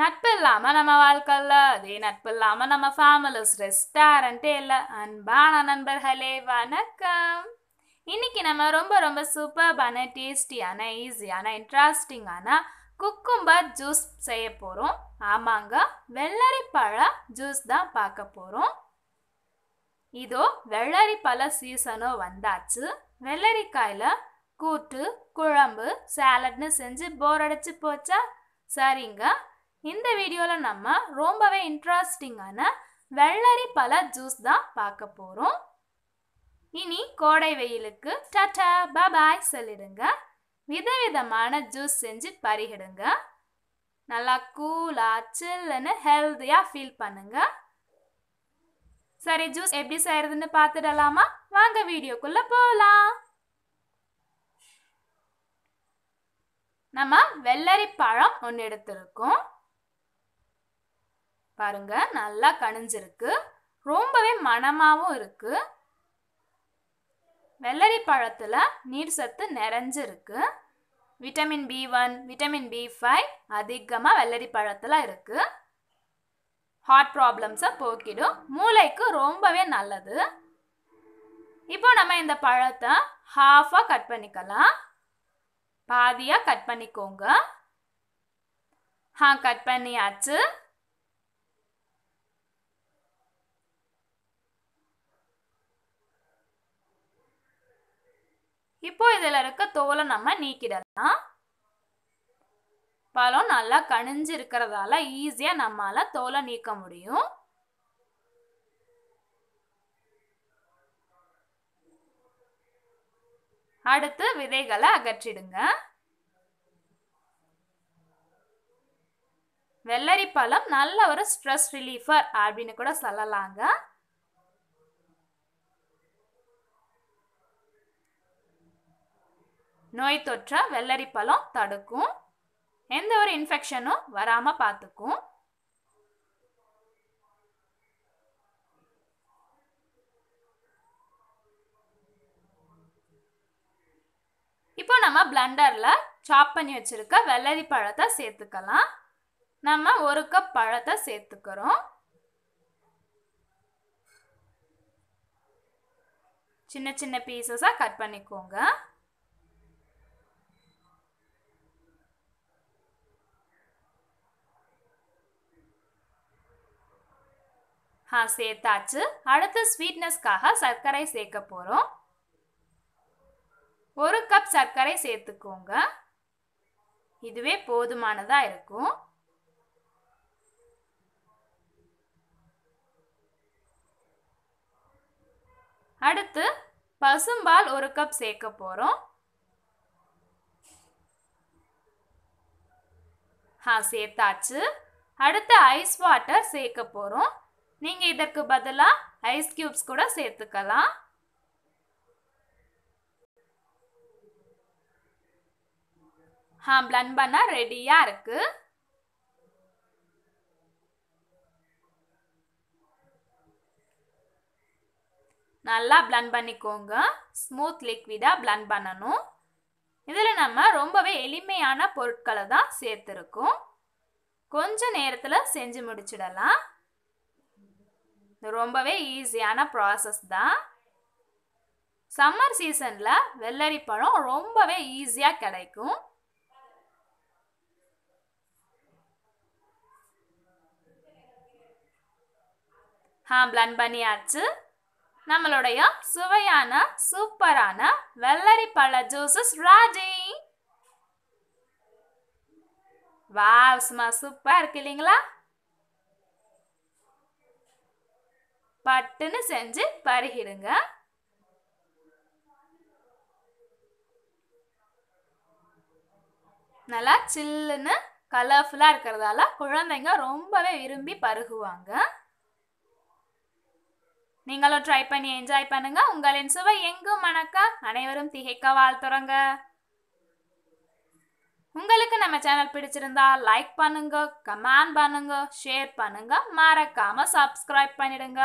நட்பு இல்லாமல் நம்ம வாழ்க்கையில் அதே நட்பு இல்லாமல் நம்ம ஃபேமிலிஸ் ரெஸ்டாரண்ட்டே இல்லை அன்பான நண்பர்களே வணக்கம் இன்னைக்கு நம்ம ரொம்ப ரொம்ப சூப்பர்பான டேஸ்டியான ஈஸியான இன்ட்ரெஸ்டிங்கான குக்கும்பர் ஜூஸ் செய்ய போகிறோம் ஆமாங்க வெள்ளரிப்பழ ஜூஸ் தான் பார்க்க போகிறோம் இதோ வெள்ளரிப்பழ சீசனும் வந்தாச்சு வெள்ளரிக்காயில் கூட்டு குழம்பு சாலட்னு செஞ்சு போர் அடைச்சி போச்சா சரிங்க இந்த வீடியோவில் நம்ம ரொம்பவே இன்ட்ரெஸ்டிங்கான வெள்ளரி பழ ஜூஸ் தான் பார்க்க போகிறோம் இனி கோடை வெயிலுக்கு டட்டா பபாய் சொல்லிடுங்க விதவிதமான ஜூஸ் செஞ்சு பருகிடுங்க நல்லா கூலாக சில்லுன்னு ஹெல்த்தியாக ஃபீல் பண்ணுங்க சரி ஜூஸ் எப்படி செய்யறதுன்னு பார்த்துடலாமா வாங்க வீடியோக்குள்ளே போகலாம் நம்ம வெள்ளரி பழம் ஒன்று எடுத்திருக்கோம் பாருங்க நல்லா கணிஞ்சிருக்கு ரொம்பவே மனமாகவும் இருக்கு வெள்ளரி பழத்தில் நீர் சத்து நிறைஞ்சிருக்கு vitamin B one vitamin B five அதிகமாக வெள்ளரி பழத்தில் இருக்குது ஹார்ட் ப்ராப்ளம்ஸை போக்கிடும் மூளைக்கு ரொம்பவே நல்லது இப்போ நம்ம இந்த பழத்தை ஹாஃபாக கட் பண்ணிக்கலாம் பாதியாக கட் பண்ணிக்கோங்க ஆ கட் பண்ணியாச்சு இப்போ இதில் இருக்க தோலை நம்ம நீக்கிடலாம் பழம் நல்லா கணிஞ்சு இருக்கிறதால ஈஸியாக நம்மளால் தோலை நீக்க முடியும் அடுத்து விதைகளை அகற்றிடுங்க வெள்ளரி பழம் நல்ல ஒரு ஸ்ட்ரெஸ் ரிலீஃபர் அப்படின்னு கூட சொல்லலாங்க நோய் தொற்ற வெள்ளரி பழம் தடுக்கும் எந்த ஒரு இன்ஃபெக்ஷனும் வராமல் பார்த்துக்கும் இப்போ நம்ம பிளண்டரில் சாப் பண்ணி வச்சுருக்க வெள்ளரி பழத்தை சேர்த்துக்கலாம் நம்ம ஒரு கப் பழத்தை சேர்த்துக்கிறோம் சின்ன சின்ன பீசஸாக கட் பண்ணிக்கோங்க ஆ சேர்த்தாச்சு அடுத்து ஸ்வீட்னஸ்க்காக சர்க்கரை சேர்க்க போகிறோம் ஒரு கப் சர்க்கரை சேர்த்துக்கோங்க இதுவே போதுமானதாக இருக்கும் அடுத்து பசும்பால் ஒரு கப் சேர்க்க போகிறோம் ஆ சேர்த்தாச்சு அடுத்து ஐஸ் வாட்டர் சேர்க்க போகிறோம் நீங்கள் இதற்கு பதிலாக ஐஸ் கியூப்ஸ் கூட சேர்த்துக்கலாம் ஆ பிளண்ட் பண்ணால் ரெடியாக இருக்குது நல்லா பிளண்ட் பண்ணிக்கோங்க ஸ்மூத் லிக்விடாக பிளண்ட் பண்ணணும் இதில் நம்ம ரொம்பவே எளிமையான பொருட்களை தான் சேர்த்துருக்கோம் கொஞ்ச நேரத்தில் செஞ்சு முடிச்சிடலாம் இது ரொம்பவே ஈஸியான ப்ராசஸ் தான் சம்மர் சீசனில் வெள்ளரி பழம் ரொம்பவே ஈஸியாக கிடைக்கும் ஆ பிளன் பண்ணியாச்சு நம்மளுடைய சுவையான சூப்பரான வெள்ளரி பழ ஜூஸஸ் ராஜி சும்மா சூப்பராக இருக்கு இல்லைங்களா பட்டுன்னு செஞ்சு பருகிடுங்க நல்லா சில்லுன்னு கலர்ஃபுல்லாக இருக்கிறதால குழந்தைங்க ரொம்பவே விரும்பி பருகுவாங்க நீங்களும் ட்ரை பண்ணி என்ஜாய் பண்ணுங்க உங்களின் சுவை எங்கும் மணக்க அனைவரும் திகைக்க வாழ்த்துறங்க உங்களுக்கு நம்ம சேனல் பிடிச்சிருந்தா லைக் பண்ணுங்க கமெண்ட் பண்ணுங்க ஷேர் பண்ணுங்க மறக்காம சப்ஸ்கிரைப் பண்ணிடுங்க